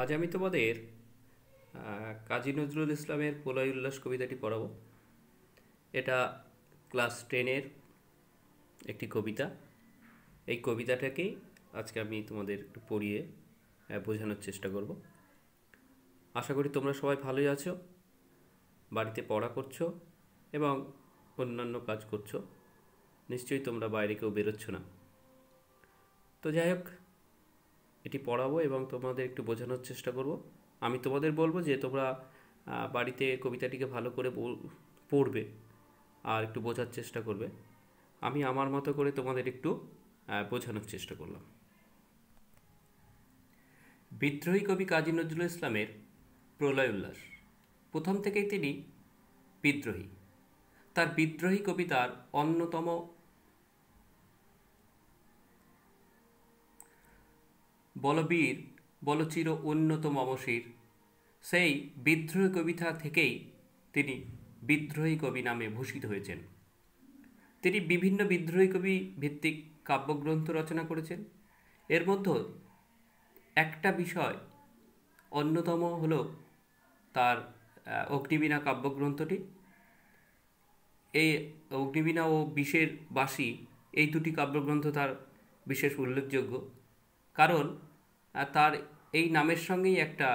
আজ আমি তোমাদের কাজী নজরুল ইসলামের প্রলয় উল্লাস কবিতাটি পড়াব এটা ক্লাস টেনের একটি কবিতা এই কবিতাটাকেই আজকে আমি তোমাদের একটু পড়িয়ে বোঝানোর চেষ্টা করব আশা করি তোমরা সবাই ভালোই আছো বাড়িতে পড়া করছো এবং অন্যান্য কাজ করছো নিশ্চয়ই তোমরা বাইরে কেউ বেরোচ্ছ না তো যাই হোক এটি পড়াবো এবং তোমাদের একটু বোঝানোর চেষ্টা করব আমি তোমাদের বলবো যে তোমরা বাড়িতে কবিতাটিকে ভালো করে পড়বে আর একটু বোঝার চেষ্টা করবে আমি আমার মতো করে তোমাদের একটু বোঝানোর চেষ্টা করলাম বিদ্রোহী কবি কাজী নজরুল ইসলামের প্রলয় উল্লাস প্রথম থেকেই তিনি বিদ্রোহী তার বিদ্রোহী কবিতার অন্যতম বলবীর বলচির উন্নত মমশির সেই বিদ্রোহী কবিতা থেকেই তিনি বিদ্রোহী কবি নামে ভূষিত হয়েছেন তিনি বিভিন্ন বিদ্রোহী কবি ভিত্তিক কাব্যগ্রন্থ রচনা করেছেন এর মধ্যে একটা বিষয় অন্যতম হল তার অগ্নিবীণা কাব্যগ্রন্থটি এই অগ্নিবীণা ও বিষের বাসী এই দুটি কাব্যগ্রন্থ তার বিশেষ উল্লেখযোগ্য কারণ তার এই নামের সঙ্গেই একটা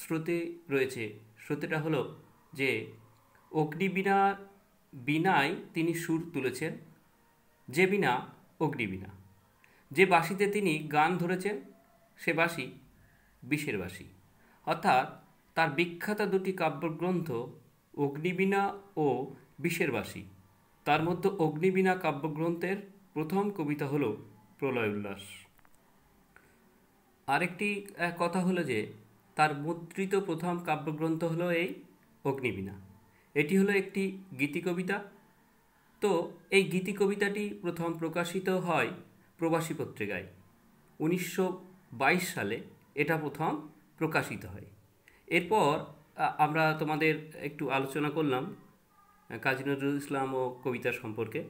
শ্রুতি রয়েছে শ্রুতিটা হলো যে অগ্নিবীণা বিনায় তিনি সুর তুলেছেন যে বিনা অগ্নিবীণা যে বাসিতে তিনি গান ধরেছেন সে বাসি বিষের বাসি অর্থাৎ তার বিখ্যাত দুটি কাব্যগ্রন্থ অগ্নিবীণা ও বিষের বাসি তার মধ্যে অগ্নিবীণা কাব্যগ্রন্থের প্রথম কবিতা হল প্রলয় উল্লাস আরেকটি কথা হলো যে তার মুদ্রিত প্রথম কাব্যগ্রন্থ হলো এই অগ্নিবীণা এটি হলো একটি গীতি কবিতা তো এই গীতি কবিতাটি প্রথম প্রকাশিত হয় প্রবাসী পত্রিকায় উনিশশো সালে এটা প্রথম প্রকাশিত হয় এরপর আমরা তোমাদের একটু আলোচনা করলাম কাজী নজরুল ইসলাম ও কবিতা সম্পর্কে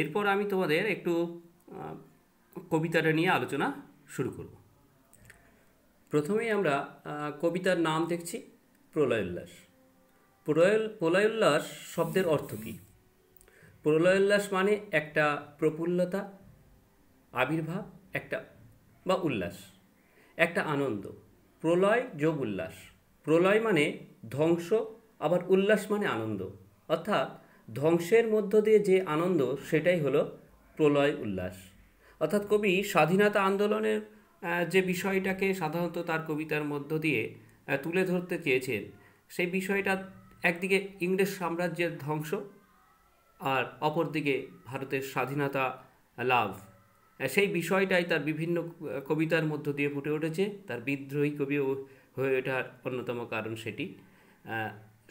এরপর আমি তোমাদের একটু কবিতাটা নিয়ে আলোচনা শুরু করব প্রথমেই আমরা কবিতার নাম দেখছি প্রলয়োল্লাস প্রলয় প্রলয়োল্লাস শব্দের অর্থ কী প্রলয়োল্লাস মানে একটা প্রফুল্লতা আবির্ভাব একটা বা উল্লাস একটা আনন্দ প্রলয় যোগ উল্লাস প্রলয় মানে ধ্বংস আবার উল্লাস মানে আনন্দ অর্থাৎ ধ্বংসের মধ্য দিয়ে যে আনন্দ সেটাই হলো প্রলয় উল্লাস অর্থাৎ কবি স্বাধীনতা আন্দোলনের যে বিষয়টাকে সাধারণত তার কবিতার মধ্য দিয়ে তুলে ধরতে চেয়েছেন সেই বিষয়টা একদিকে ইংরেজ সাম্রাজ্যের ধ্বংস আর অপরদিকে ভারতের স্বাধীনতা লাভ সেই বিষয়টাই তার বিভিন্ন কবিতার মধ্য দিয়ে ফুটে উঠেছে তার বিদ্রোহী কবি হয়ে ওঠার অন্যতম কারণ সেটি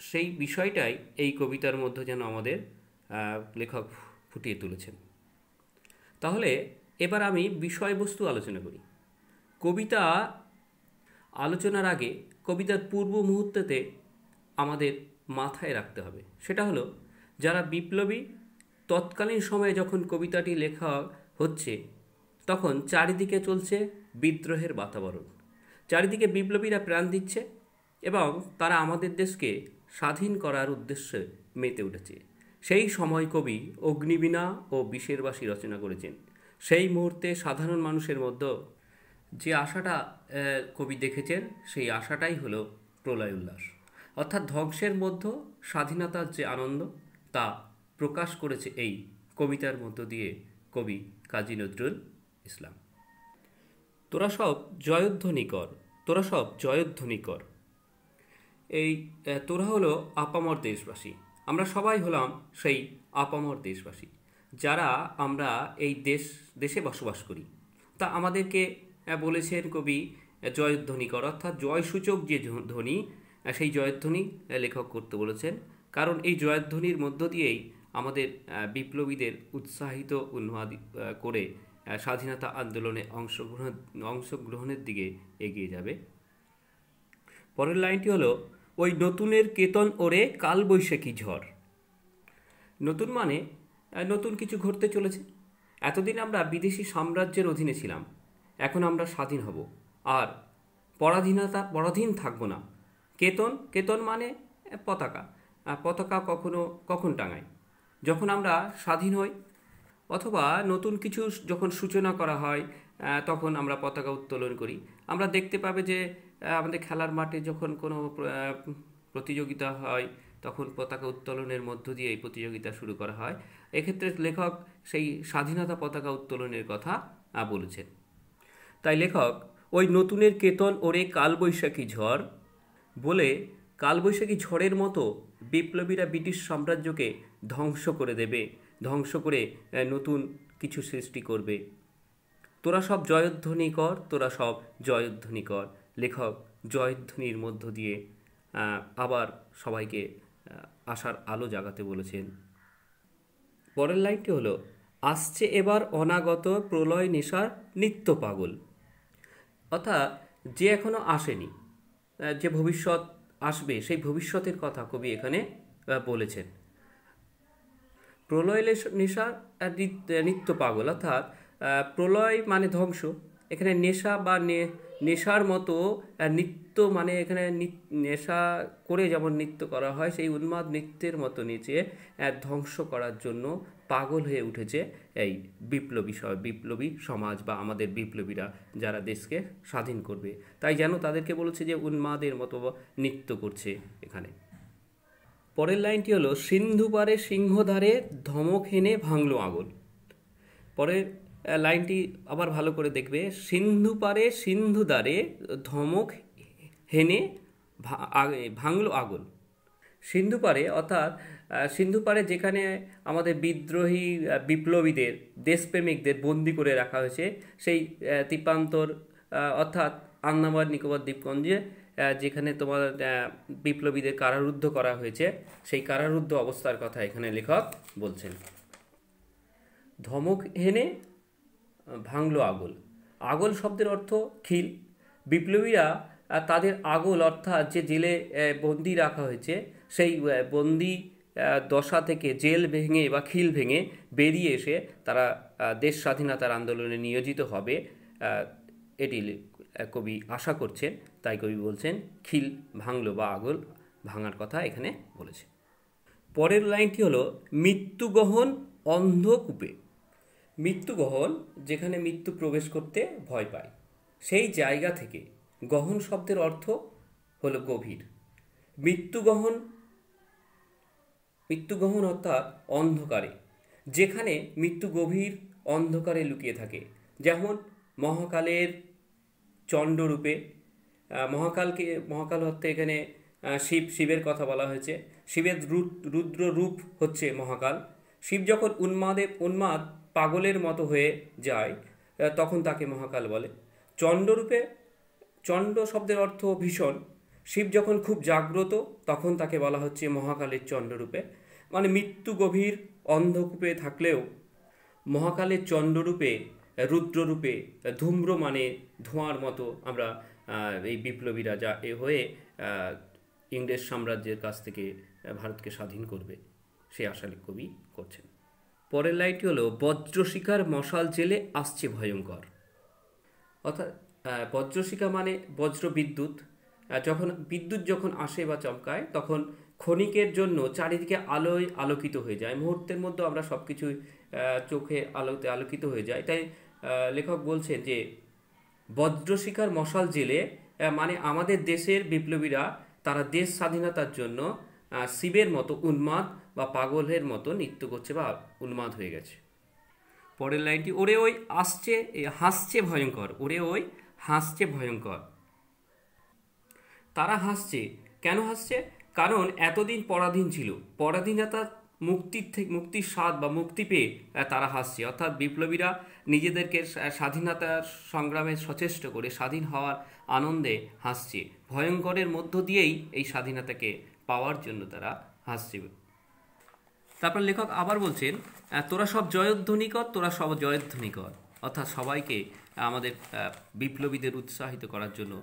সেই বিষয়টাই এই কবিতার মধ্যে যেন আমাদের লেখক ফুটিয়ে তুলেছেন তাহলে এবার আমি বিষয়বস্তু আলোচনা করি কবিতা আলোচনার আগে কবিতার পূর্ব মুহূর্তেতে আমাদের মাথায় রাখতে হবে সেটা হলো যারা বিপ্লবী তৎকালীন সময়ে যখন কবিতাটি লেখা হচ্ছে তখন চারিদিকে চলছে বিদ্রোহের বাতাবরণ চারিদিকে বিপ্লবীরা প্রাণ দিচ্ছে এবং তারা আমাদের দেশকে স্বাধীন করার উদ্দেশ্যে মেতে উঠেছে সেই সময় কবি অগ্নিবীণা ও বিশেরবাসী রচনা করেছেন সেই মুহূর্তে সাধারণ মানুষের মধ্যে যে আশাটা কবি দেখেছেন সেই আশাটাই হলো প্রলয় উল্লাস অর্থাৎ ধ্বংসের মধ্য স্বাধীনতার যে আনন্দ তা প্রকাশ করেছে এই কবিতার মধ্য দিয়ে কবি কাজী নজরুল ইসলাম তোরা সব জয়ধ্বনি কর তোরা সব জয়ধ্বনি কর এই তোরা হলো আপামর দেশবাসী আমরা সবাই হলাম সেই আপামর দেশবাসী যারা আমরা এই দেশ দেশে বসবাস করি তা আমাদেরকে বলেছেন কবি জয়ধ্বনি কর অর্থাৎ জয়সূচক যে ধ্বনি সেই জয়ধ্বনি লেখক করতে বলেছেন কারণ এই জয়ধ্বনির মধ্য দিয়েই আমাদের বিপ্লবীদের উৎসাহিত উন্মাদ করে স্বাধীনতা আন্দোলনে অংশগ্রহণ অংশগ্রহণের দিকে এগিয়ে যাবে পরের লাইনটি হলো ওই নতুনের কেতন ওরে কালবৈশাখী ঝড় নতুন মানে নতুন কিছু ঘটতে চলেছে এতদিন আমরা বিদেশি সাম্রাজ্যের অধীনে ছিলাম এখন আমরা স্বাধীন হব আর পরাধীনতা পরাধীন থাকবো না কেতন কেতন মানে পতাকা পতাকা কখনো কখন টাঙায় যখন আমরা স্বাধীন হই অথবা নতুন কিছু যখন সূচনা করা হয় তখন আমরা পতাকা উত্তোলন করি আমরা দেখতে পাবে যে আমাদের খেলার মাঠে যখন কোনো প্রতিযোগিতা হয় তখন পতাকা উত্তোলনের মধ্য দিয়ে এই প্রতিযোগিতা শুরু করা হয় এক্ষেত্রে লেখক সেই স্বাধীনতা পতাকা উত্তোলনের কথা বলেছেন তাই লেখক ওই নতুনের কেতন ওরে কালবৈশাখী ঝড় বলে কালবৈশাখী ঝড়ের মতো বিপ্লবীরা ব্রিটিশ সাম্রাজ্যকে ধ্বংস করে দেবে ধ্বংস করে নতুন কিছু সৃষ্টি করবে তোরা সব জয়ধ্বনি কর তোরা সব জয়ধ্বনি কর লেখক জয়ধ্বনির মধ্য দিয়ে আবার সবাইকে আশার আলো জাগাতে বলেছেন পরের লাইনটি হলো আসছে এবার অনাগত প্রলয় নেশার নিত্য পাগল অর্থাৎ যে এখনও আসেনি যে ভবিষ্যৎ আসবে সেই ভবিষ্যতের কথা কবি এখানে বলেছেন প্রলয় নেশা নিত্য পাগল অর্থাৎ প্রলয় মানে ধ্বংস এখানে নেশা বা নেশার মতো নৃত্য মানে এখানে নেশা করে যেমন নৃত্য করা হয় সেই উন্মাদ নৃত্যের মতো নিচে ধ্বংস করার জন্য পাগল হয়ে উঠেছে এই বিপ্লবী বিপ্লবী সমাজ বা আমাদের বিপ্লবীরা যারা দেশকে স্বাধীন করবে তাই যেন তাদেরকে বলেছে যে উন্মাদের মতো নৃত্য করছে এখানে পরের লাইনটি হলো সিন্ধু সিংহধারে ধমক হেনে ভাঙলো আগল পরের লাইনটি আবার ভালো করে দেখবে সিন্ধু পারে সিন্ধু দ্বারে ধমক হেনে ভাঙল আগুন সিন্ধু পারে অর্থাৎ সিন্ধু পারে যেখানে আমাদের বিদ্রোহী বিপ্লবীদের দেশপ্রেমিকদের বন্দি করে রাখা হয়েছে সেই তীপান্তর অর্থাৎ আন্দামান নিকোবর দ্বীপগঞ্জে যেখানে তোমার বিপ্লবীদের কারারুদ্ধ করা হয়েছে সেই কারারুদ্ধ অবস্থার কথা এখানে লেখক বলছেন ধমক হেনে ভাঙল আগল আগল শব্দের অর্থ খিল বিপ্লবীরা তাদের আগল অর্থাৎ যে জেলে বন্দি রাখা হয়েছে সেই বন্দি দশা থেকে জেল ভেঙে বা খিল ভেঙে বেরিয়ে এসে তারা দেশ স্বাধীনতার আন্দোলনে নিয়োজিত হবে এটি কবি আশা করছেন তাই কবি বলছেন খিল ভাঙলো বা আগল ভাঙার কথা এখানে বলেছে পরের লাইনটি হলো মৃত্যুগহন অন্ধকূপে মৃত্যু গহন যেখানে মৃত্যু প্রবেশ করতে ভয় পায় সেই জায়গা থেকে গহন শব্দের অর্থ হল গভীর মৃত্যুগহন মৃত্যুগহন অর্থাৎ অন্ধকারে যেখানে মৃত্যু গভীর অন্ধকারে লুকিয়ে থাকে যেমন মহাকালের চণ্ডরূপে মহাকালকে মহাকাল হতে এখানে শিব শিবের কথা বলা হয়েছে শিবের রুদ্র রূপ হচ্ছে মহাকাল শিব যখন উন্মাদে উন্মাদ পাগলের মতো হয়ে যায় তখন তাকে মহাকাল বলে চণ্ডরূপে চণ্ড শব্দের অর্থ ভীষণ শিব যখন খুব জাগ্রত তখন তাকে বলা হচ্ছে মহাকালের চণ্ডরূপে মানে মৃত্যু গভীর অন্ধকূপে থাকলেও মহাকালের চণ্ডরূপে রুদ্ররূপে ধূম্র মানে ধোঁয়ার মতো আমরা এই বিপ্লবীরা যা এ হয়ে ইংরেজ সাম্রাজ্যের কাছ থেকে ভারতকে স্বাধীন করবে সে আশালে কবি করছেন পরের লাইনটি হলো বজ্রশিকার মশাল জেলে আসছে ভয়ঙ্কর অর্থাৎ বজ্রশিকা মানে বজ্র বিদ্যুৎ যখন বিদ্যুৎ যখন আসে বা চমকায় তখন ক্ষণিকের জন্য চারিদিকে আলোয় আলোকিত হয়ে যায় মুহূর্তের মধ্যে আমরা সব কিছুই চোখে আলোতে আলোকিত হয়ে যায় তাই লেখক বলছেন যে বজ্রশিকার মশাল জেলে মানে আমাদের দেশের বিপ্লবীরা তারা দেশ স্বাধীনতার জন্য শিবের মতো উন্মাদ বা পাগলের মতো নৃত্য করছে বা উন্মাদ হয়ে গেছে পরের লাইনটি ওরে ওই আসছে হাসছে ভয়ঙ্কর ওরে ওই হাসছে ভয়ঙ্কর তারা হাসছে কেন হাসছে কারণ এতদিন পরাধীন ছিল পরাধীনতা মুক্তির থেকে মুক্তির স্বাদ বা মুক্তি পেয়ে তারা হাসছে অর্থাৎ বিপ্লবীরা নিজেদেরকে স্বাধীনতার সংগ্রামে সচেষ্ট করে স্বাধীন হওয়ার আনন্দে হাসছে ভয়ঙ্করের মধ্য দিয়েই এই স্বাধীনতাকে পাওয়ার জন্য তারা হাসছে তারপর লেখক আবার বলছেন তোরা সব জয়ধ্বনি কর তোরা সব জয়ধ্বনি কর অর্থাৎ সবাইকে আমাদের বিপ্লবীদের উৎসাহিত করার জন্য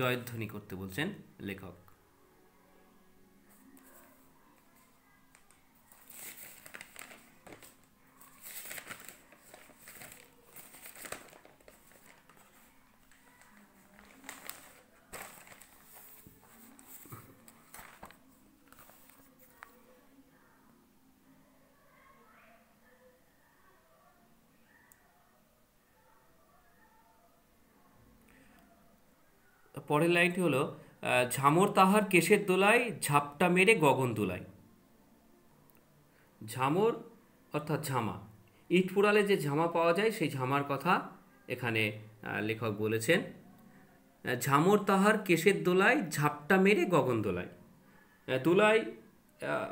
জয়ধ্বনি করতে বলছেন লেখক পরের লাইনটি হলো ঝামর তাহার কেশের দোলায় ঝাপটা মেরে গগন দোলায় ঝামর অর্থাৎ ঝামা ইট পুরালে যে ঝামা পাওয়া যায় সেই ঝামার কথা এখানে লেখক বলেছেন ঝামর তাহার কেশের দোলায় ঝাপটা মেরে গগন দোলায় দোলাই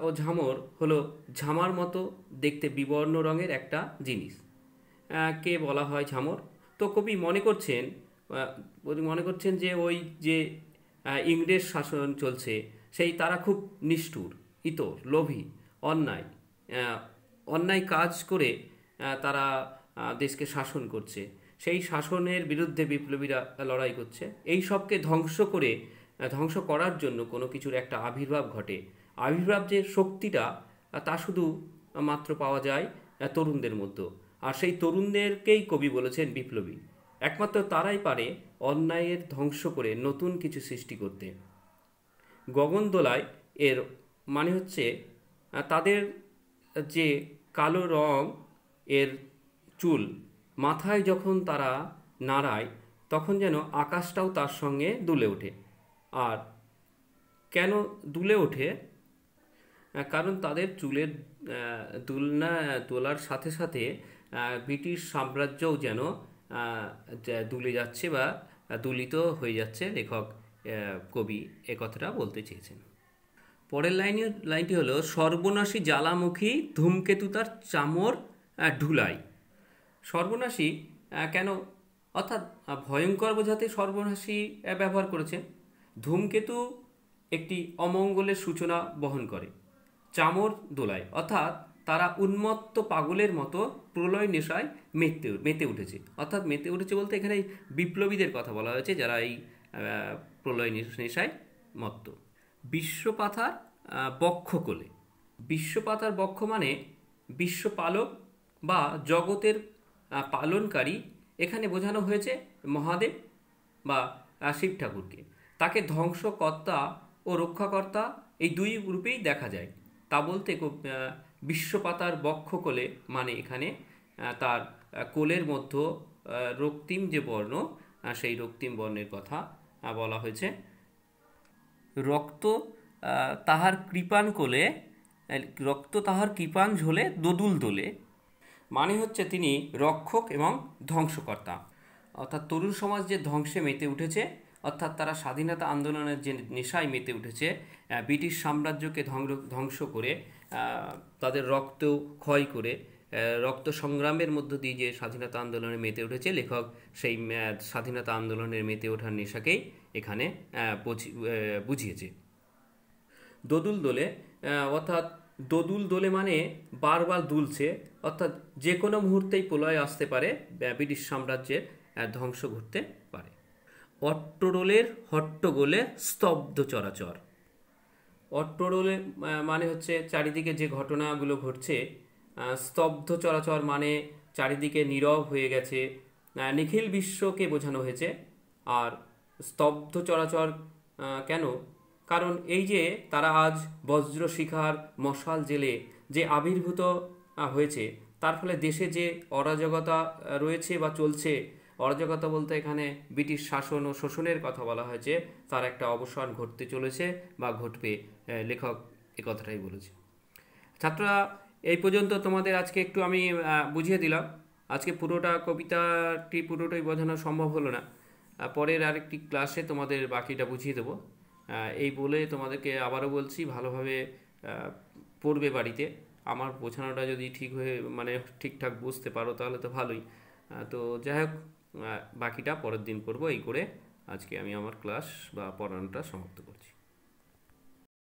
ও ঝামর হলো ঝামার মতো দেখতে বিবর্ণ রঙের একটা জিনিস কে বলা হয় ঝামর তো কবি মনে করছেন উনি মনে করছেন যে ওই যে ইংরেজ শাসন চলছে সেই তারা খুব নিষ্ঠুর ইতর লোভী অন্যায় অন্যায় কাজ করে তারা দেশকে শাসন করছে সেই শাসনের বিরুদ্ধে বিপ্লবীরা লড়াই করছে এই সবকে ধ্বংস করে ধ্বংস করার জন্য কোনো কিছুর একটা আবির্ভাব ঘটে আবির্ভাব যে শক্তিটা তা শুধু মাত্র পাওয়া যায় তরুণদের মধ্যে আর সেই তরুণদেরকেই কবি বলেছেন বিপ্লবী একমাত্র তারাই পারে অন্যায়ের ধ্বংস করে নতুন কিছু সৃষ্টি করতে গগনদোলায় এর মানে হচ্ছে তাদের যে কালো রং এর চুল মাথায় যখন তারা নাড়ায় তখন যেন আকাশটাও তার সঙ্গে দুলে ওঠে আর কেন দুলে ওঠে কারণ তাদের চুলের দুলনা তোলার সাথে সাথে ব্রিটিশ সাম্রাজ্যও যেন দুলে যাচ্ছে বা দুলিত হয়ে যাচ্ছে লেখক কবি এ কথাটা বলতে চেয়েছেন পরের লাইন লাইনটি হলো সর্বনাশী জ্বালামুখী ধূমকেতু তার চামর ঢুলাই সর্বনাশী কেন অর্থাৎ ভয়ঙ্কর বোঝাতে সর্বনাশী ব্যবহার করেছেন ধূমকেতু একটি অমঙ্গলের সূচনা বহন করে চামর দোলায় অর্থাৎ তারা উন্মত্ত পাগলের মতো প্রলয় নেশায় মেতে মেতে উঠেছে অর্থাৎ মেতে উঠেছে বলতে এখানে বিপ্লবীদের কথা বলা হয়েছে যারা এই প্রলয় নেশায় মত্ত বিশ্বপাথার বক্ষ কোলে বিশ্বপাতার বক্ষ মানে বিশ্বপালক বা জগতের পালনকারী এখানে বোঝানো হয়েছে মহাদেব বা শিব ঠাকুরকে তাকে ধ্বংসকর্তা ও রক্ষাকর্তা এই দুই রূপেই দেখা যায় তা বলতে বিশ্বপাতার বক্ষকোলে মানে এখানে তার কোলের মধ্য রক্তিম যে বর্ণ সেই রক্তিম বর্ণের কথা বলা হয়েছে রক্ত তাহার কৃপান কোলে রক্ত তাহার কৃপাণ ঝোলে দোদুল দোলে মানে হচ্ছে তিনি রক্ষক এবং ধ্বংসকর্তা অর্থাৎ তরুণ সমাজ যে ধ্বংসে মেতে উঠেছে অর্থাৎ তারা স্বাধীনতা আন্দোলনের যে নেশায় মেতে উঠেছে ব্রিটিশ সাম্রাজ্যকে ধ্বংস করে তাদের রক্ত ক্ষয় করে রক্ত সংগ্রামের মধ্য দিয়ে যে স্বাধীনতা আন্দোলনে মেতে উঠেছে লেখক সেই স্বাধীনতা আন্দোলনের মেতে ওঠার নেশাকেই এখানে বুঝিয়েছে দদুল দোলে অর্থাৎ দদুল দোলে মানে বারবার দুলছে অর্থাৎ যে কোনো মুহূর্তেই প্রলয় আসতে পারে ব্রিটিশ সাম্রাজ্যের ধ্বংস ঘটতে পারে অট্টরোলের হট্টগোলে স্তব্ধ চরাচর অট্টোরোলে মানে হচ্ছে চারিদিকে যে ঘটনাগুলো ঘটছে স্তব্ধ চলাচল মানে চারিদিকে নীরব হয়ে গেছে নিখিল বিশ্বকে বোঝানো হয়েছে আর স্তব্ধ চলাচল কেন কারণ এই যে তারা আজ বজ্র শিখার মশাল জেলে যে আবির্ভূত হয়েছে তার ফলে দেশে যে অরাজকতা রয়েছে বা চলছে অরাজকতা বলতে এখানে ব্রিটিশ শাসন ও শোষণের কথা বলা হয়েছে তার একটা অবসান ঘটতে চলেছে বা ঘটবে লেখক এ কথাটাই বলেছে ছাত্ররা এই পর্যন্ত তোমাদের আজকে একটু আমি বুঝিয়ে দিলাম আজকে পুরোটা কবিতাটি পুরোটাই বোঝানো সম্ভব হলো না পরের আরেকটি ক্লাসে তোমাদের বাকিটা বুঝিয়ে দেবো এই বলে তোমাদেরকে আবারও বলছি ভালোভাবে পড়বে বাড়িতে আমার বোঝানোটা যদি ঠিক হয়ে মানে ঠিকঠাক বুঝতে পারো তাহলে তো ভালোই তো যাই হোক বাকিটা পরের দিন করব এই করে আজকে আমি আমার ক্লাস বা পড়ানোটা সমাপ্ত করছি